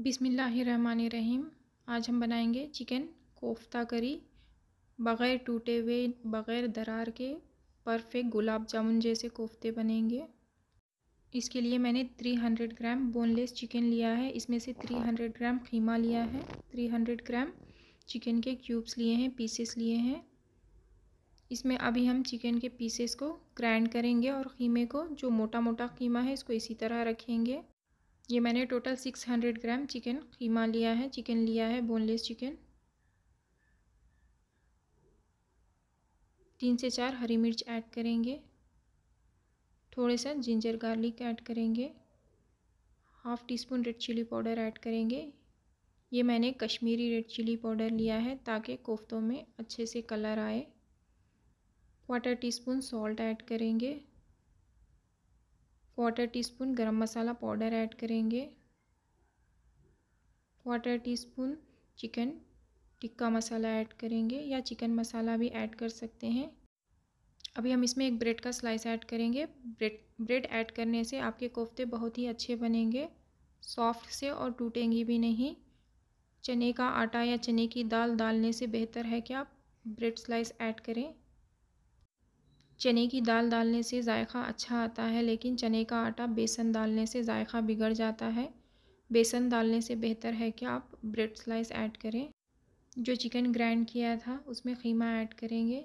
बिसमीम आज हम बनाएंगे चिकन कोफ्ता करी बग़ैर टूटे हुए बग़ैर दरार के परफेक्ट गुलाब जामुन जैसे कोफ्ते बनेंगे इसके लिए मैंने 300 ग्राम बोनलेस चिकन लिया है इसमें से 300 ग्राम खीमा लिया है 300 ग्राम चिकन के क्यूब्स लिए हैं पीसेस लिए हैं इसमें अभी हम चिकन के पीसेस को ग्राइंड करेंगे और खीमे को जो मोटा मोटा खीमा है इसको इसी तरह रखेंगे ये मैंने total six hundred gram chicken कीमा लिया है चिकन लिया है बोनलेस चिकन तीन से चार हरी मिर्च ऐड करेंगे थोड़े सा जिंजर गार्लिक ऐड करेंगे half teaspoon red chilli powder add करेंगे ये मैंने कश्मीरी रेड चिली पाउडर लिया है ताकि कोफ्तों में अच्छे से कलर आए quarter teaspoon salt add करेंगे quarter spoon garam masala powder add करेंगे quarter spoon chicken tikka masala add करेंगे या चिकन मसाला भी ऐड कर सकते हैं अभी हम इसमें एक ब्रेड का स्लाइस ऐड करेंगे ब्रेड ब्रेड ऐड करने से आपके कोफ्ते बहुत ही अच्छे बनेंगे सॉफ्ट से और टूटेंगी भी नहीं चने का आटा या चने की दाल डालने से बेहतर है कि आप ब्रेड स्लाइस ऐड करें चने की दाल डालने से जायका अच्छा आता है लेकिन चने का आटा बेसन डालने से जायका बिगड़ जाता है बेसन डालने से बेहतर है कि आप ब्रेड स्लाइस ऐड करें जो चिकन ग्राइंड किया था उसमें खीमा ऐड करेंगे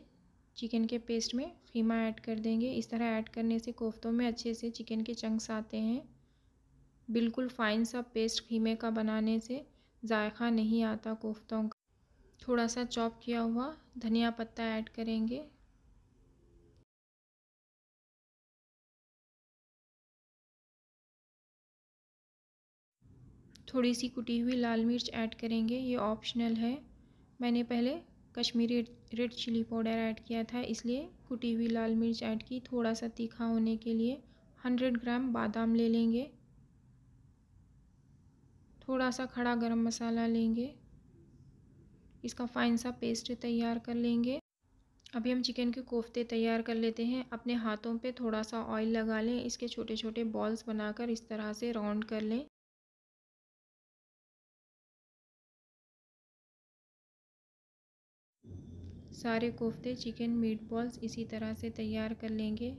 चिकन के पेस्ट में खीमा ऐड कर देंगे इस तरह ऐड करने से कोफ्तों में अच्छे से चिकन के चंक्स आते हैं बिल्कुल फ़ाइन सा पेस्ट खीमे का बनाने से जायका नहीं आता कोफ्तों का थोड़ा सा चॉप किया हुआ धनिया पत्ता ऐड करेंगे थोड़ी सी कुटी हुई लाल मिर्च ऐड करेंगे ये ऑप्शनल है मैंने पहले Kashmiri red chilli powder add किया था इसलिए कुटी हुई लाल मिर्च ऐड की थोड़ा सा तीखा होने के लिए हंड्रेड ग्राम बादाम ले लेंगे थोड़ा सा खड़ा गरम मसाला लेंगे इसका फ़ाइन सा पेस्ट तैयार कर लेंगे अभी हम चिकन के कोफ्ते तैयार कर लेते हैं अपने हाथों पे थोड़ा सा ऑयल लगा लें इसके छोटे छोटे बॉल्स बनाकर इस तरह से राउंड कर लें सारे कोफ्ते चिकन मीट बॉल्स इसी तरह से तैयार कर लेंगे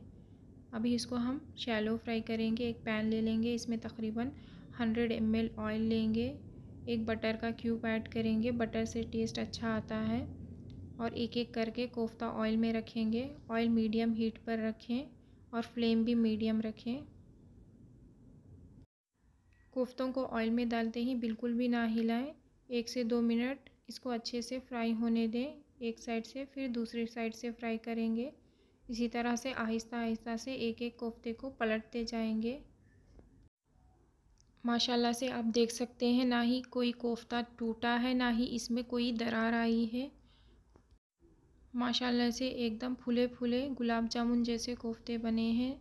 अभी इसको हम शैलो फ्राई करेंगे एक पैन ले लेंगे इसमें तकरीबन 100 एम ऑयल लेंगे एक बटर का क्यूब ऐड करेंगे बटर से टेस्ट अच्छा आता है और एक एक करके कोफ्ता ऑयल में रखेंगे ऑयल मीडियम हीट पर रखें और फ्लेम भी मीडियम रखें कोफ्तों को ऑयल में डालते ही बिल्कुल भी ना हिलाएं एक से दो मिनट इसको अच्छे से फ्राई होने दें एक साइड से फिर दूसरी साइड से फ्राई करेंगे इसी तरह से आहिस्ता आहिस्ता से एक एक कोफ्ते को पलटते जाएंगे माशाल्लाह से आप देख सकते हैं ना ही कोई कोफ्ता टूटा है ना ही इसमें कोई दरार आई है माशाल्लाह से एकदम फूले फूले गुलाब जामुन जैसे कोफ्ते बने हैं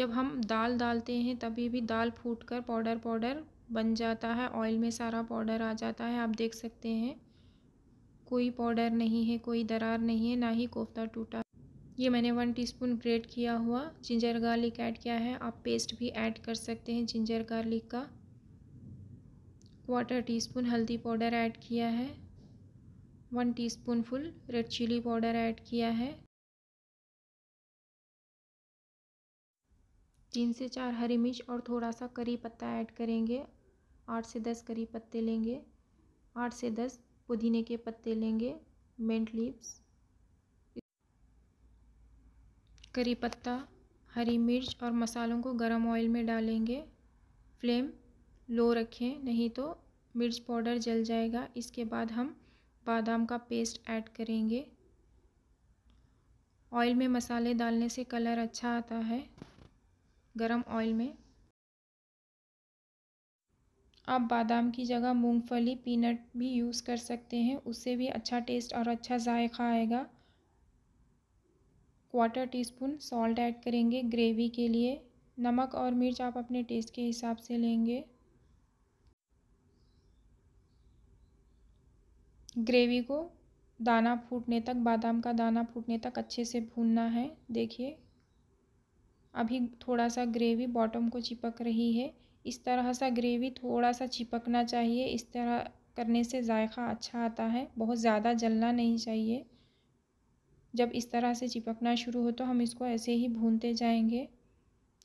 जब हम दाल डालते हैं तभी भी दाल फूट कर पाउडर पाउडर बन जाता है ऑयल में सारा पाउडर आ जाता है आप देख सकते हैं कोई पाउडर नहीं है कोई दरार नहीं है ना ही कोफ्ता टूटा ये मैंने वन टीस्पून ग्रेट किया हुआ जिंजर गार्लिक ऐड किया है आप पेस्ट भी ऐड कर सकते हैं जिंजर गार्लिक का क्वार्टर स्पून हल्दी पाउडर ऐड किया है one spoon full red chilli powder add किया है तीन से चार हरी मिर्च और थोड़ा सा करी पत्ता ऐड करेंगे आठ से दस करी पत्ते लेंगे आठ से दस पुदीने के पत्ते लेंगे मिंट लीव्स करी पत्ता हरी मिर्च और मसालों को गरम ऑयल में डालेंगे फ्लेम लो रखें नहीं तो मिर्च पाउडर जल जाएगा इसके बाद हम बादाम का पेस्ट ऐड करेंगे ऑयल में मसाले डालने से कलर अच्छा आता है गरम ऑयल में आप बादाम की जगह मूंगफली पीनट भी यूज़ कर सकते हैं उससे भी अच्छा टेस्ट और अच्छा जायका आएगा quarter teaspoon salt add करेंगे ग्रेवी के लिए नमक और मिर्च आप अपने टेस्ट के हिसाब से लेंगे ग्रेवी को दाना फूटने तक बादाम का दाना फूटने तक अच्छे से भूनना है देखिए अभी थोड़ा सा ग्रेवी बॉटम को चिपक रही है इस तरह सा ग्रेवी थोड़ा सा चिपकना चाहिए इस तरह करने से जायका अच्छा आता है बहुत ज़्यादा जलना नहीं चाहिए जब इस तरह से चिपकना शुरू हो तो हम इसको ऐसे ही भूनते जाएंगे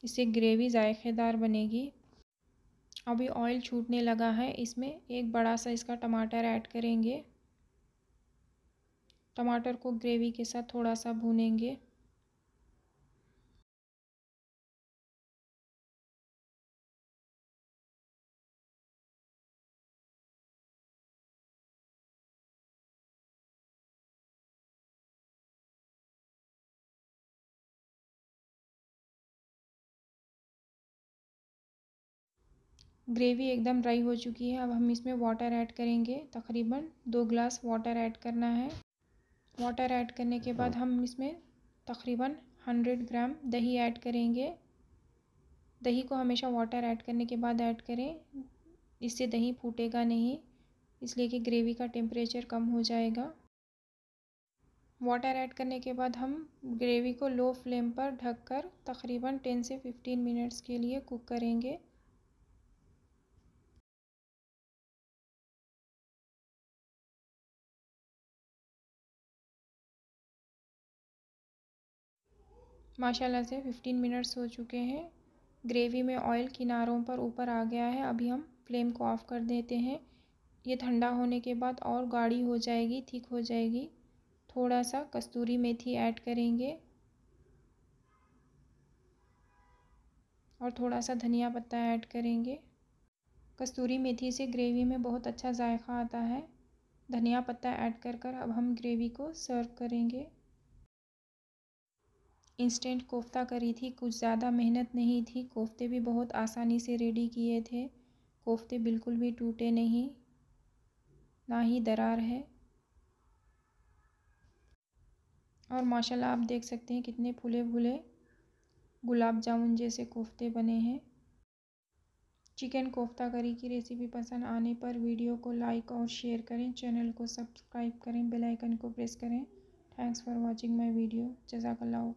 इससे ग्रेवी जायकेदार बनेगी अभी ऑयल छूटने लगा है इसमें एक बड़ा सा इसका टमाटर ऐड करेंगे टमाटर को ग्रेवी के साथ थोड़ा सा भूनेंगे ग्रेवी एकदम ड्राई हो चुकी है अब हम इसमें वाटर ऐड करेंगे तकरीबन दो ग्लास वाटर ऐड करना है वाटर ऐड करने के बाद हम इसमें तकरीबन हंड्रेड ग्राम दही ऐड करेंगे दही को हमेशा वाटर ऐड करने के बाद ऐड करें इससे दही फूटेगा नहीं इसलिए कि ग्रेवी का टेम्परेचर कम हो जाएगा वाटर ऐड करने के बाद हम ग्रेवी को लो फ्लेम पर ढककर तकरीबन टेन से फिफ्टीन मिनट्स के लिए कुक करेंगे माशाल्लाह से फिफ्टीन मिनट्स हो चुके हैं ग्रेवी में ऑयल किनारों पर ऊपर आ गया है अभी हम फ्लेम को ऑफ़ कर देते हैं ये ठंडा होने के बाद और गाढ़ी हो जाएगी ठीक हो जाएगी थोड़ा सा कस्तूरी मेथी ऐड करेंगे और थोड़ा सा धनिया पत्ता ऐड करेंगे कस्तूरी मेथी से ग्रेवी में बहुत अच्छा जायका आता है धनिया पत्ता ऐड कर कर अब हम ग्रेवी को सर्व करेंगे इंस्टेंट कोफ्ता करी थी कुछ ज़्यादा मेहनत नहीं थी कोफ्ते भी बहुत आसानी से रेडी किए थे कोफ्ते बिल्कुल भी टूटे नहीं ना ही दरार है और माशाल्लाह आप देख सकते हैं कितने फूले फूले गुलाब जामुन जैसे कोफ्ते बने हैं चिकन कोफ्ता करी की रेसिपी पसंद आने पर वीडियो को लाइक और शेयर करें चैनल को सब्सक्राइब करें बेल आइकन को प्रेस करें thanks for watching my video जजाकल्ला